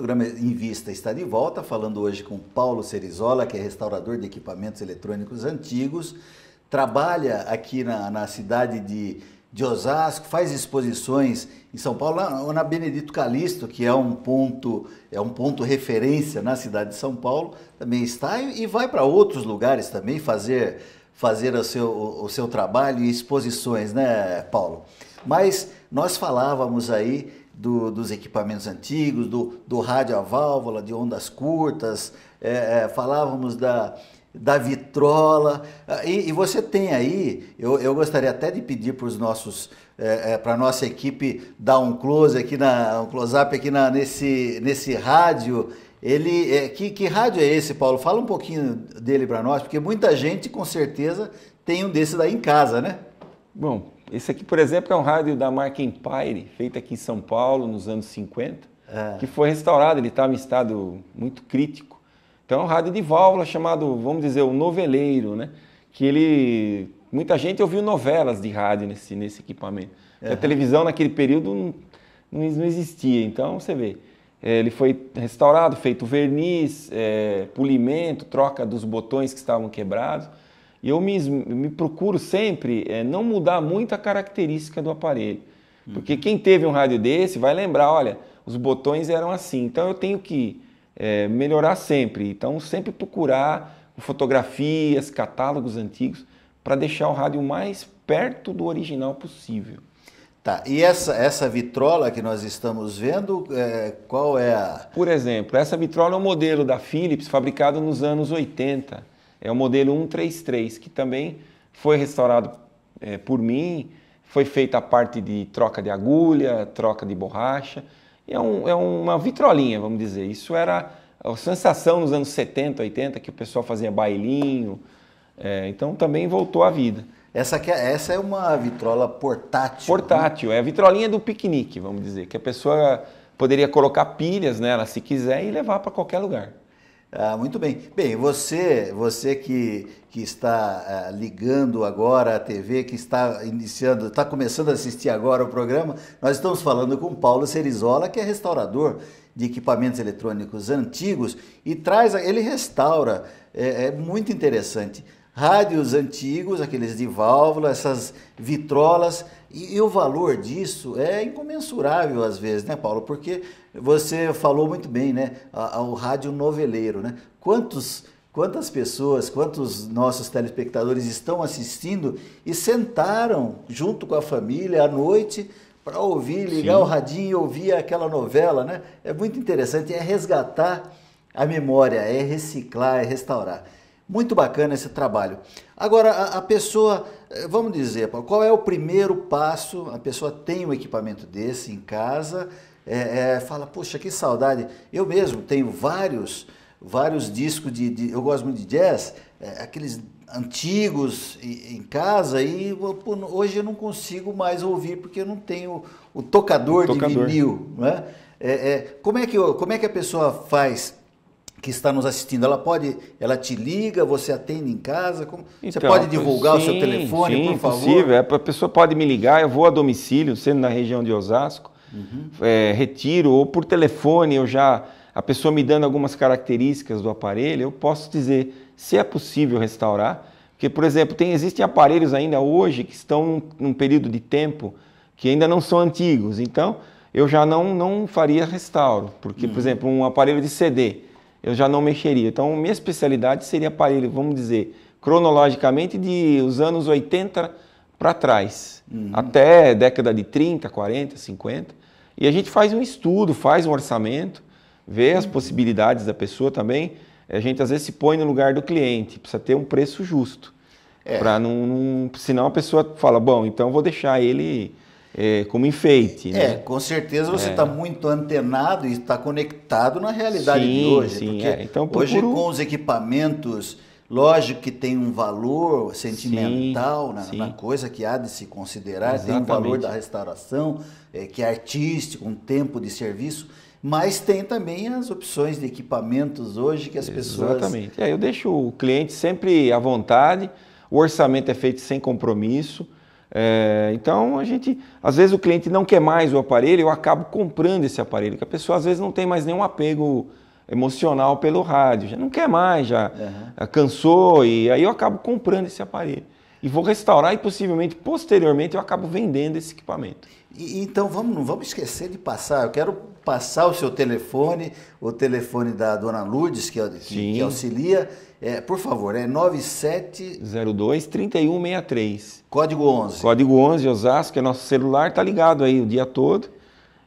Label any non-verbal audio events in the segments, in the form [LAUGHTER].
programa Invista está de volta, falando hoje com Paulo Cerizola, que é restaurador de equipamentos eletrônicos antigos, trabalha aqui na, na cidade de, de Osasco, faz exposições em São Paulo, na, na Benedito Calixto, que é um ponto é um ponto referência na cidade de São Paulo, também está e, e vai para outros lugares também fazer fazer o seu, o, o seu trabalho e exposições, né, Paulo? Mas nós falávamos aí do, dos equipamentos antigos, do, do rádio a válvula, de ondas curtas, é, é falávamos da, da vitrola. Ah, e, e, você tem aí, eu, eu gostaria até de pedir para os nossos, é, é, para a nossa equipe dar um close aqui na, um close-up aqui na, nesse, nesse rádio. Ele, é, que, que rádio é esse, Paulo? Fala um pouquinho dele para nós, porque muita gente com certeza tem um desse daí em casa, né? Bom, esse aqui, por exemplo, é um rádio da marca Empire, feito aqui em São Paulo nos anos 50, é. que foi restaurado, ele estava tá em estado muito crítico. Então é um rádio de válvula chamado, vamos dizer, o noveleiro, né? Que ele... Muita gente ouviu novelas de rádio nesse, nesse equipamento. Uhum. A televisão naquele período não, não existia, então você vê é, ele foi restaurado, feito verniz, é, polimento, troca dos botões que estavam quebrados. E eu me, me procuro sempre é, não mudar muito a característica do aparelho. Uhum. Porque quem teve um rádio desse vai lembrar, olha, os botões eram assim. Então eu tenho que é, melhorar sempre. Então sempre procurar fotografias, catálogos antigos, para deixar o rádio mais perto do original possível. Tá, e essa, essa vitrola que nós estamos vendo, é, qual é a. Por exemplo, essa vitrola é um modelo da Philips fabricado nos anos 80 é o modelo 133, que também foi restaurado é, por mim, foi feita a parte de troca de agulha, troca de borracha, é, um, é uma vitrolinha, vamos dizer. Isso era a sensação nos anos 70, 80, que o pessoal fazia bailinho, é, então também voltou à vida. Essa, aqui, é, essa é uma vitrola portátil. Né? Portátil, né? é a vitrolinha do piquenique, vamos dizer, que a pessoa poderia colocar pilhas nela se quiser e levar para qualquer lugar. Ah, muito bem. Bem, você, você que, que está ah, ligando agora a TV, que está iniciando, está começando a assistir agora o programa, nós estamos falando com Paulo Cerizola, que é restaurador de equipamentos eletrônicos antigos e traz, ele restaura, é, é muito interessante. Rádios antigos, aqueles de válvula, essas vitrolas e, e, o valor disso é incomensurável às vezes, né, Paulo? Porque você falou muito bem, né? O rádio noveleiro, né? Quantos, quantas pessoas, quantos nossos telespectadores estão assistindo e sentaram junto com a família à noite para ouvir, ligar Sim. o radinho e ouvir aquela novela, né? É muito interessante, é resgatar a memória, é reciclar, é restaurar. Muito bacana esse trabalho. Agora, a, a pessoa, eh, vamos dizer, qual é o primeiro passo? A pessoa tem um equipamento desse em casa, é, é, fala, poxa, que saudade. Eu mesmo tenho vários, vários discos de, de eu gosto muito de jazz, é, aqueles antigos em casa e hoje eu não consigo mais ouvir porque eu não tenho o tocador, o tocador. de vinil. Né? É, é, como, é que, como é que a pessoa faz que está nos assistindo, ela pode, ela te liga, você atende em casa, como, então, você pode divulgar sim, o seu telefone, sim, por favor? Possível. É, a pessoa pode me ligar, eu vou a domicílio, sendo na região de Osasco, uhum. é, retiro ou por telefone, eu já a pessoa me dando algumas características do aparelho, eu posso dizer se é possível restaurar, porque por exemplo, tem existem aparelhos ainda hoje que estão num, num período de tempo que ainda não são antigos, então eu já não não faria restauro, porque uhum. por exemplo, um aparelho de CD eu já não mexeria. Então, minha especialidade seria aparelho, vamos dizer, cronologicamente de os anos 80 para trás, uhum. até década de 30, 40, 50. E a gente faz um estudo, faz um orçamento, vê as uhum. possibilidades da pessoa também. A gente às vezes se põe no lugar do cliente, precisa ter um preço justo. É. Para não, não. Senão a pessoa fala, bom, então vou deixar ele é, como enfeite. Né? É, com certeza você está é. Tá muito antenado e está conectado na realidade sim, de hoje. Sim, é. então, procuro... Hoje com os equipamentos, lógico que tem um valor sentimental sim, na, sim. na, coisa que há de se considerar, Exatamente. tem um valor da restauração, é, que é artístico, um tempo de serviço. Mas tem também as opções de equipamentos hoje que as Exatamente. pessoas. Exatamente. É, eu deixo o cliente sempre à vontade, o orçamento é feito sem compromisso. É, então a gente, às vezes o cliente não quer mais o aparelho, eu acabo comprando esse aparelho, que a pessoa às vezes não tem mais nenhum apego emocional pelo rádio, já não quer mais, já uhum. cansou e aí eu acabo comprando esse aparelho e vou restaurar e possivelmente posteriormente eu acabo vendendo esse equipamento. E, então vamos, não vamos esquecer de passar. Eu quero passar o seu telefone, o telefone da dona Lourdes, que, é que, que auxilia. É, por favor, é 9702-3163. Código 11. Código 11, Osasco, é nosso celular, tá ligado aí o dia todo.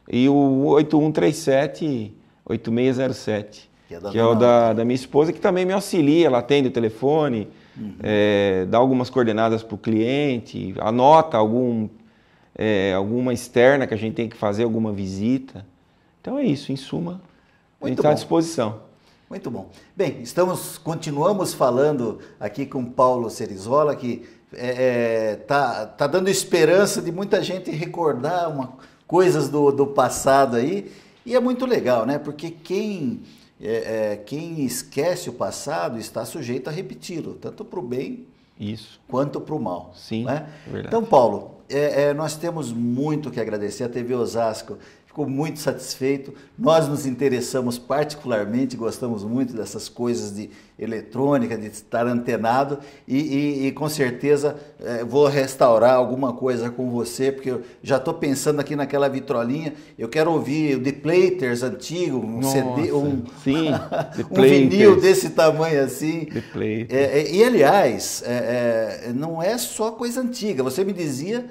E o 8137-8607, que é, da que é o da, da minha esposa, que também me auxilia, ela atende o telefone uhum. é, dá algumas coordenadas para o cliente, anota algum, é, alguma externa que a gente tem que fazer, alguma visita. Então é isso, em suma, Muito a gente está à disposição. Muito bom. Bem, estamos continuamos falando aqui com Paulo Cerizola, que está é, é tá, tá dando esperança de muita gente recordar uma, coisas do, do passado aí. E é muito legal, né? Porque quem é, é, quem esquece o passado está sujeito a repeti-lo, tanto para o bem Isso. quanto para o mal. Sim. Né? Então, Paulo, é, é, nós temos muito que agradecer à TV Osasco ficou muito satisfeito. Nós nos interessamos particularmente, gostamos muito dessas coisas de eletrônica, de estar antenado e, e, e com certeza é, vou restaurar alguma coisa com você, porque eu já estou pensando aqui naquela vitrolinha. Eu quero ouvir o The Platers antigo, um Nossa, CD, um, sim, [LAUGHS] um vinil desse tamanho assim. É, é, e aliás, é, é, não é só coisa antiga. Você me dizia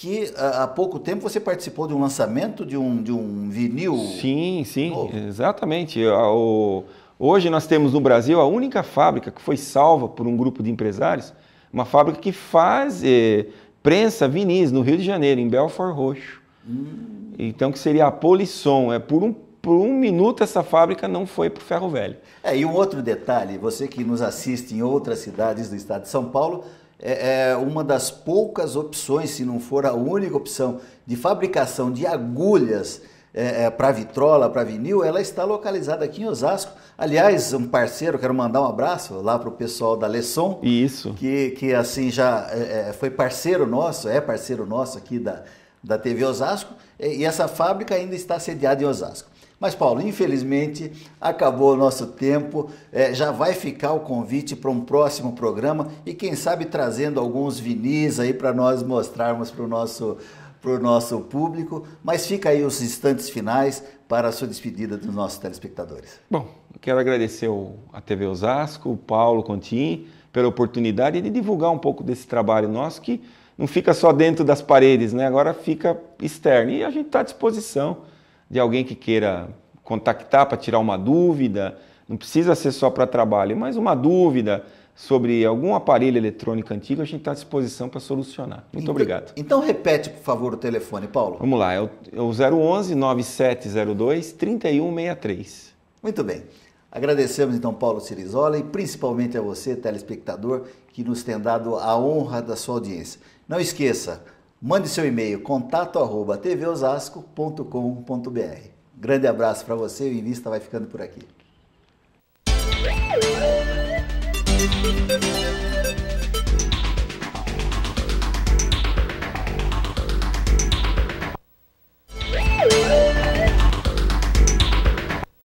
que há pouco tempo você participou de um lançamento de um, de um vinil. Sim, sim, novo. exatamente. O, hoje nós temos no Brasil a única fábrica que foi salva por um grupo de empresários, uma fábrica que faz é, prensa vinis no Rio de Janeiro, em Belfort Roxo. Hum. Então, que seria a Polisson. É por um por um minuto essa fábrica não foi para o ferro velho. É, e um outro detalhe, você que nos assiste em outras cidades do estado de São Paulo, é, é, uma das poucas opções, se não for a única opção, de fabricação de agulhas é, é para vitrola, para vinil, ela está localizada aqui em Osasco. Aliás, um parceiro, quero mandar um abraço lá para o pessoal da Lesson. Isso. Que, que assim já é, é, foi parceiro nosso, é parceiro nosso aqui da, da TV Osasco. E essa fábrica ainda está sediada em Osasco. Mas, Paulo, infelizmente acabou o nosso tempo. É, já vai ficar o convite para um próximo programa e, quem sabe, trazendo alguns vinis aí para nós mostrarmos para o nosso para o nosso público, mas fica aí os instantes finais para a sua despedida dos nossos telespectadores. Bom, quero agradecer a TV Osasco, o Paulo Contin, pela oportunidade de divulgar um pouco desse trabalho nosso que não fica só dentro das paredes, né? agora fica externo e a gente está à disposição de alguém que queira contactar para tirar uma dúvida, não precisa ser só para trabalho, mas uma dúvida sobre algum aparelho eletrônico antigo, a gente está à disposição para solucionar. Muito então, obrigado. Então repete, por favor, o telefone, Paulo. Vamos lá, é o, é o 011 9702 3163. Muito bem. Agradecemos então Paulo Cirizola e principalmente a você, telespectador, que nos tem dado a honra da sua audiência. Não esqueça, Mande seu e-mail contato@tvosasco.com.br. Grande abraço para você, o Invista vai ficando por aqui.